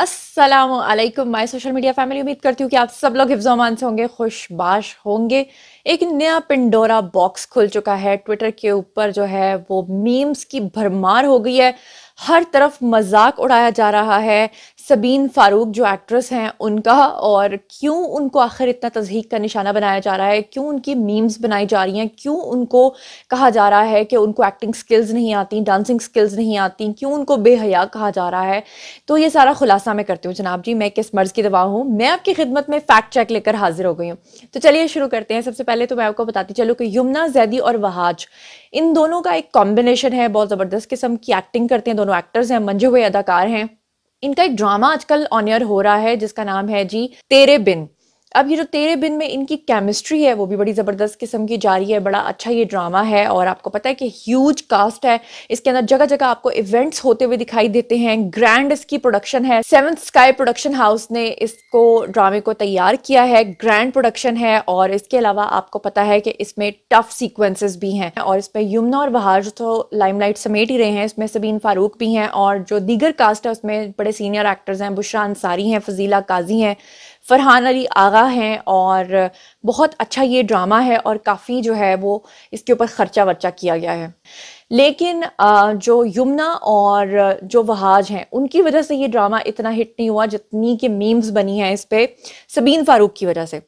Aslam my social media family उम्मीद करती हूँ कि आप सब लोग हिफ्जोमान से होंगे खुशबाश होंगे एक नया पिंडोरा बॉक्स खुल चुका है ट्विटर के ऊपर जो है वो मीम्स की भरमार हो गई है हर तरफ मजाक उड़ाया जा रहा है सबीन फ़ारूक जो एक्ट्रेस हैं उनका और क्यों उनको आखिर इतना तजहीक का निशाना बनाया जा रहा है क्यों उनकी मीम्स बनाई जा रही हैं क्यों उनको कहा जा रहा है कि उनको एक्टिंग स्किल्स नहीं आती डांसिंग स्किल्स नहीं आती क्यों उनको बेहया कहा जा रहा है तो ये सारा खुलासा मैं करती हूँ जनाब जी मैं किस मर्ज़ की दवा हूँ मैं आपकी खिदमत में फ़ैक्ट चेक लेकर हाजिर हो गई हूँ तो चलिए शुरू करते हैं सबसे पहले तो मैं आपको बताती चलूँ कि यमुना जैदी और वहाज इन दोनों का एक कॉम्बिनेशन है बहुत ज़बरदस्त किस्म की एक्टिंग करते हैं दोनों एक्टर्स हैं मंझे हुए अदाकार हैं इनका एक ड्रामा आजकल ऑनियर हो रहा है जिसका नाम है जी तेरे बिन अब ये जो तेरे बिन में इनकी केमिस्ट्री है वो भी बड़ी ज़बरदस्त किस्म की जारी है बड़ा अच्छा ये ड्रामा है और आपको पता है कि ह्यूज कास्ट है इसके अंदर जगह जगह आपको इवेंट्स होते हुए दिखाई देते हैं ग्रैंड इसकी प्रोडक्शन है सेवन स्काई प्रोडक्शन हाउस ने इसको ड्रामे को तैयार किया है ग्रैंड प्रोडक्शन है और इसके अलावा आपको पता है कि इसमें टफ सीक्वेंसेस भी हैं और इसमें यमुना और बहार जो तो लाइमलाइट समेट ही रहे हैं इसमें सबीन फारूक भी हैं और जो दीगर कास्ट है उसमें बड़े सीनियर एक्टर्स हैं बुशरा अंसारी हैं फजीला काजी हैं फरहान अली आगा हैं और बहुत अच्छा ये ड्रामा है और काफ़ी जो है वो इसके ऊपर ख़र्चा वर्चा किया गया है लेकिन जो यमुना और जो वहाज हैं उनकी वजह से ये ड्रामा इतना हिट नहीं हुआ जितनी कि मीम्स बनी हैं इस पर सबीन फ़ारूक की वजह से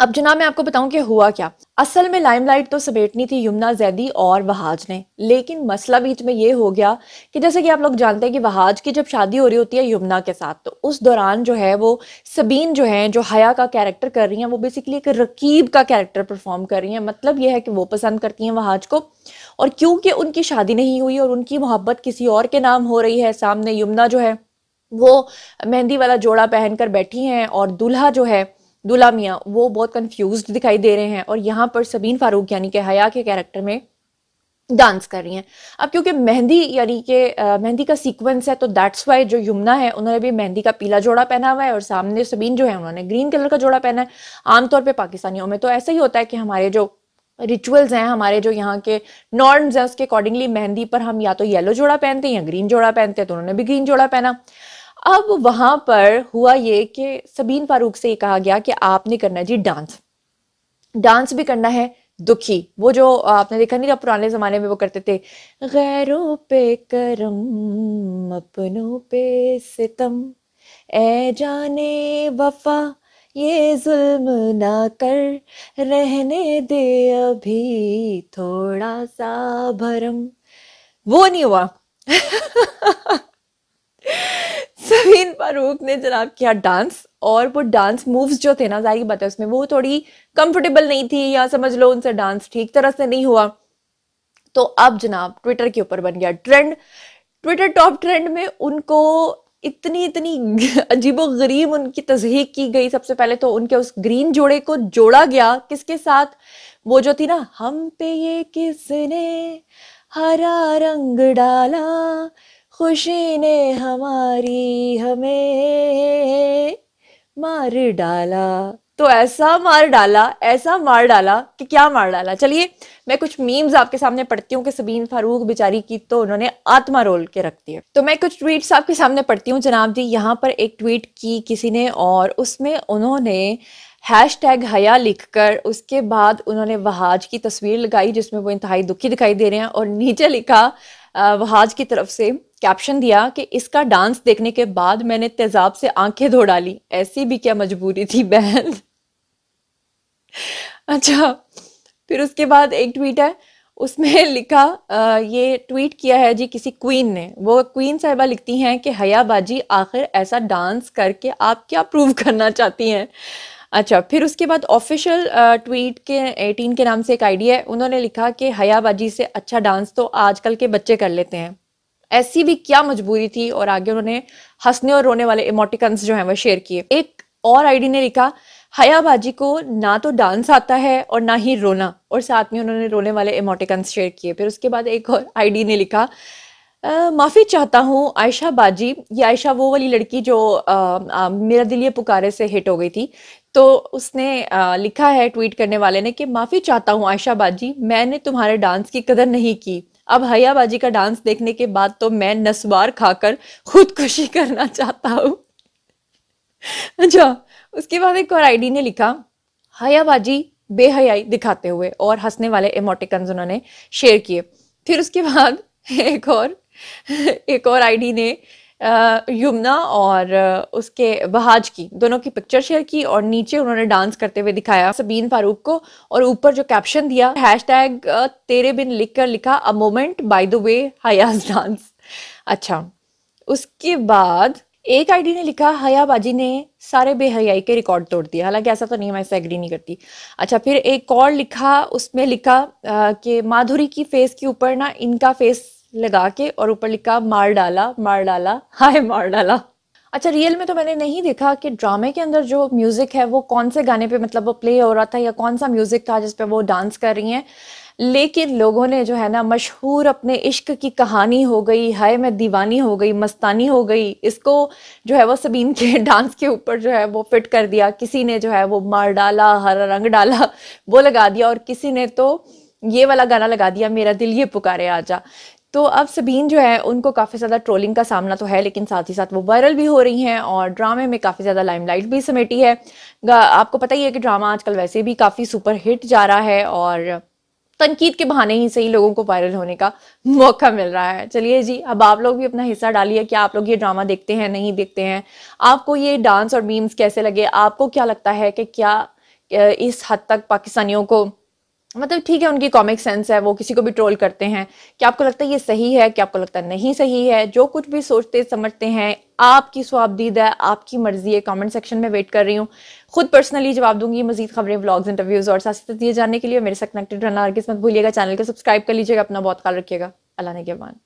अब जना मैं आपको बताऊं कि हुआ क्या असल में लाइमलाइट तो समेटनी थी यमुना जैदी और वहाज ने लेकिन मसला बीच में ये हो गया कि जैसे कि आप लोग जानते हैं कि वहाज की जब शादी हो रही होती है यमुना के साथ तो उस दौरान जो है वो सबीन जो है जो हया का कैरेक्टर कर रही हैं वो बेसिकली एक रकीब का कैरेक्टर परफॉर्म कर रही हैं मतलब ये है कि वो पसंद करती हैं वहाज को और क्योंकि उनकी शादी नहीं हुई और उनकी मोहब्बत किसी और के नाम हो रही है सामने यमुना जो है वो मेहंदी वाला जोड़ा पहनकर बैठी हैं और दूल्हा जो है दुला मियाँ वो बहुत कंफ्यूज दिखाई दे रहे हैं और यहाँ पर सबीन फारूक यानी कि हया के कैरेक्टर में डांस कर रही हैं अब क्योंकि मेहंदी यानी कि मेहंदी का सीक्वेंस है तो दैट्स वाई जो यमुना है उन्होंने भी मेहंदी का पीला जोड़ा पहना हुआ है और सामने सबीन जो है उन्होंने ग्रीन कलर का जोड़ा पहना है आमतौर पर पाकिस्तानियों में तो ऐसा ही होता है कि हमारे जो रिचुअल्स हैं हमारे जो यहाँ के नॉर्म्स हैं उसके अकॉर्डिंगली मेहंदी पर हम या तो येलो जोड़ा पहनते हैं या ग्रीन जोड़ा पहनते हैं तो उन्होंने भी ग्रीन जोड़ा पहना अब वहां पर हुआ ये कि सबीन फारूक से ये कहा गया कि आपने करना है जी डांस डांस भी करना है दुखी वो जो आपने देखा नहीं था पुराने जमाने में वो करते थे गैरों पे करम अपनों पे सितम ए जाने वफा ये जुल्म ना कर रहने दे अभी थोड़ा सा भरम वो नहीं हुआ पर फारूक ने जनाब किया डांस और वो डांस मूव्स जो थे ना जाहिर बात है उसमें वो थोड़ी कंफर्टेबल नहीं थी या समझ लो उनसे डांस ठीक तरह से नहीं हुआ तो अब जनाब ट्विटर के ऊपर बन गया ट्रेंड ट्विटर टॉप ट्रेंड में उनको इतनी इतनी अजीबो गरीब उनकी तस्हीक की गई सबसे पहले तो उनके उस ग्रीन जोड़े को जोड़ा गया किसके साथ वो जो थी ना हम पे ये किसने हरा रंग डाला खुशी ने हमारी हमें मार डाला तो ऐसा मार डाला ऐसा मार डाला कि क्या मार डाला चलिए मैं कुछ मीम्स आपके सामने पढ़ती हूँ कि सबीन फारूक बेचारी की तो उन्होंने आत्मा रोल के रख है तो मैं कुछ ट्वीट्स आपके सामने पढ़ती हूँ जनाब जी यहाँ पर एक ट्वीट की किसी ने और उसमें उन्होंने हैश टैग हया लिख कर उसके बाद उन्होंने वहाज की तस्वीर लगाई जिसमें वो इंतहाई दुखी दिखाई दे रहे हैं और नीचे लिखा वहाज की तरफ से कैप्शन दिया कि इसका डांस देखने के बाद मैंने तेजाब से आंखें धो डाली ऐसी भी क्या मजबूरी थी बहन अच्छा फिर उसके बाद एक ट्वीट है उसमें लिखा आ, ये ट्वीट किया है जी किसी क्वीन ने वो क्वीन साहिबा लिखती हैं कि हयाबाजी आखिर ऐसा डांस करके आप क्या प्रूव करना चाहती हैं अच्छा फिर उसके बाद ऑफिशियल ट्वीट के एटीन के नाम से एक आईडी है उन्होंने लिखा कि हयाबाजी से अच्छा डांस तो आजकल के बच्चे कर लेते हैं ऐसी भी क्या मजबूरी थी और आगे उन्होंने हंसने और रोने वाले इमोटिकन्स जो हैं वो शेयर किए एक और आईडी ने लिखा हयाबाजी को ना तो डांस आता है और ना ही रोना और साथ में उन्होंने रोने वाले इमोटिकन्स शेयर किए फिर उसके बाद एक और आईडी ने लिखा माफ़ी चाहता हूँ आयशा बाजी ये आयशा वो वाली लड़की जो आ, आ, मेरा दिल ये पुकारे से हिट हो गई थी तो उसने लिखा है ट्वीट करने वाले ने कि माफ़ी चाहता हूँ आयशा बाजी मैंने तुम्हारे डांस की कदर नहीं की अब हयाबाजी का डांस देखने के बाद तो मैं नसवार खाकर खुदकुशी करना चाहता हूँ अच्छा उसके बाद एक और आईडी ने लिखा हयाबाजी बेहयाई दिखाते हुए और हंसने वाले इमोटिकन्स उन्होंने शेयर किए फिर उसके बाद एक और एक और आईडी ने यमुना और उसके बहाज की दोनों की पिक्चर शेयर की और नीचे उन्होंने डांस करते हुए दिखाया सबीन फारूक को और ऊपर जो कैप्शन दिया हैश टैग तेरे बिन लिख कर लिखा a moment by the way हयाज डांस अच्छा उसके बाद एक आईडी ने लिखा हयाबाजी ने सारे बेहयाई के रिकॉर्ड तोड़ दिया हालांकि ऐसा तो नहीं मैं इससे एग्री नहीं करती अच्छा फिर एक और लिखा उसमें लिखा कि माधुरी की फेस के ऊपर ना इनका फेस लगा के और ऊपर लिखा मार डाला मार डाला हाय मार डाला अच्छा रियल में तो मैंने नहीं देखा कि ड्रामे के अंदर जो म्यूज़िक है वो कौन से गाने पे मतलब वो प्ले हो रहा था या कौन सा म्यूज़िक था जिस पे वो डांस कर रही हैं लेकिन लोगों ने जो है ना मशहूर अपने इश्क की कहानी हो गई हाय मैं दीवानी हो गई मस्तानी हो गई इसको जो है वो सबीन के डांस के ऊपर जो है वो फिट कर दिया किसी ने जो है वो मार डाला हरा रंग डाला वो लगा दिया और किसी ने तो ये वाला गाना लगा दिया मेरा दिल ये पुकारे आजा तो अब सबीन जो है उनको काफ़ी ज़्यादा ट्रोलिंग का सामना तो है लेकिन साथ ही साथ वो वायरल भी हो रही हैं और ड्रामे में काफ़ी ज़्यादा लाइमलाइट भी समेटी है आपको पता ही है कि ड्रामा आजकल वैसे भी काफ़ी सुपर हिट जा रहा है और तनकीद के बहाने ही सही लोगों को वायरल होने का मौका मिल रहा है चलिए जी अब आप लोग भी अपना हिस्सा डालिए कि आप लोग ये ड्रामा देखते हैं नहीं देखते हैं आपको ये डांस और मीम्स कैसे लगे आपको क्या लगता है कि क्या इस हद तक पाकिस्तानियों को मतलब ठीक है उनकी कॉमिक सेंस है वो किसी को भी ट्रोल करते हैं क्या आपको लगता है ये सही है क्या आपको लगता है नहीं सही है जो कुछ भी सोचते समझते हैं आपकी स्वाबदीद है आपकी मर्जी है कमेंट सेक्शन में वेट कर रही हूँ खुद पर्सनली जवाब दूंगी मजीद खबरें ब्लॉग्स इंटरव्यूज और साथ साथ ये जानने के लिए मेरे साथ कनेक्टेड रहना हर किस्मत भूलिएगा चैनल को सब्सक्राइब कर लीजिएगा अपना बहुत ख्याल रखिएगा अल्लाह ने के